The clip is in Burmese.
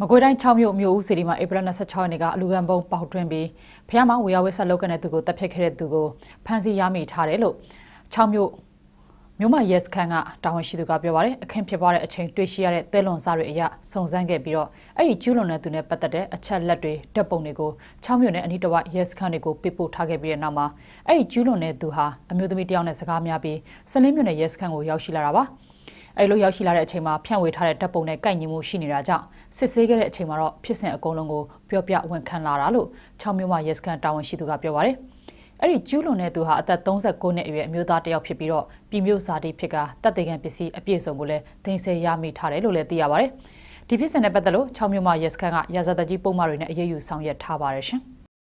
မကွေးတိုင်း6မြို့မြို့ဦးစီတီမှာဧပြီ26ရက်နေ့ကအလူကံပုံပေါက်တွင်းပြီးဖះမဝေယဝဲဆက်လုပ်ခဲ့တဲ့သူကိုတပ်ဖြတ်ခဲ့တဲ့သူကိုဖမ်းဆီးရမိထားတယ်လို့6မြို့မြို့မရဲစခန်းကတာဝန်ရှိသူကပြောပါတယ်အခင်းဖြစ်ပွားတဲ့အချိန်တွေ့ရှိရတဲ့တဲလွန်စားတွေအရစုံစမ်းခဲ့ပြီးတော့အဲ့ဒီကျူးလွန်တဲ့သူနဲ့ပတ်သက်တဲ့အချက်လက်တွေဓာတ်ပုံတွေကို6မြို့နဲ့အနီးတစ်ဝိုက်ရဲစခန်းတွေကိုပေးပို့ထားခဲ့ပြီးတဲ့နောက်မှာအဲ့ဒီကျူးလွန်တဲ့သူဟာအမျိုးသမီးတစ်ယောက်နဲ့စကားများပြီးစလင်းမြို့နယ်ရဲစခန်းကိုရောက်ရှိလာတာပါ။အဲ့လိုရောက်ရှိလာတဲ့အချိန်မှာဖြန့်ဝေထားတဲ့ဓာတ်ပုံနဲ့ကိုက်ညီမှုရှိနေတာကြောင့်စစ်ဆေးခဲ့တဲ့အချိန်မှာတော့ဖြစ်စဉ်အကုန်လုံးကိုပြော့ပြဝန်ခံလာတာလို့6မြို့မှာရဲစခန်းတာဝန်ရှိသူကပြောပါတယ်။အဲ့ဒီကျူးလွန်တဲ့သူဟာအသက်39နှစ်အရွယ်အမျိုးသားတစ်ယောက်ဖြစ်ပြီးတော့ပြည်မျိုးစာတိဖြစ်ကတပ်သေးခံပစ္စည်းအပြည့်စုံကိုလည်းတင်ဆက်ရမိထားတယ်လို့လည်းသိရပါတယ်။ဒီဖြစ်စဉ်နဲ့ပတ်သက်လို့6မြို့မှာရဲစခန်းကရာဇသကြီးပုံမှားတွေနဲ့အရေးယူဆောင်ရွက်ထားပါတယ်ရှင်။